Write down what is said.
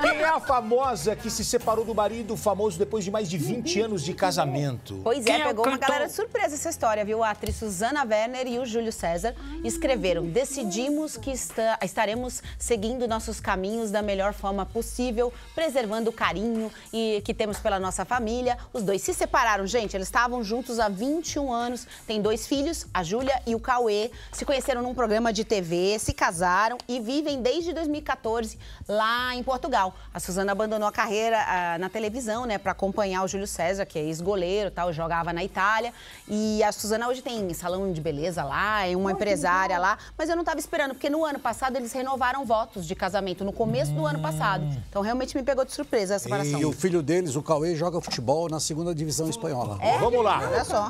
Quem é a famosa que se separou do marido famoso depois de mais de 20 uhum. anos de casamento? Pois é, é pegou uma galera surpresa essa história, viu? A atriz Susana Werner e o Júlio César escreveram: Decidimos que está, estaremos seguindo nossos caminhos da melhor forma possível, preservando o carinho e, que temos pela nossa família. Os dois se separaram, gente. Eles estavam juntos há 21 anos, têm dois filhos, a Júlia e o Cauê. Se conheceram num programa de TV, se casaram e vivem desde 2014 lá em Portugal. Portugal. A Suzana abandonou a carreira a, ah, na televisão, né, para acompanhar o Júlio César, que é ex-goleiro, tal, jogava na Itália. E a Suzana hoje tem salão de beleza lá, é uma empresária lá, mas eu não estava esperando, porque no ano passado eles renovaram votos de casamento no começo hum. do ano hum. passado. Então realmente me pegou de surpresa essa separação. E o filho deles, o Cauê, joga futebol na segunda divisão espanhola. É? Vamos lá. Olha só.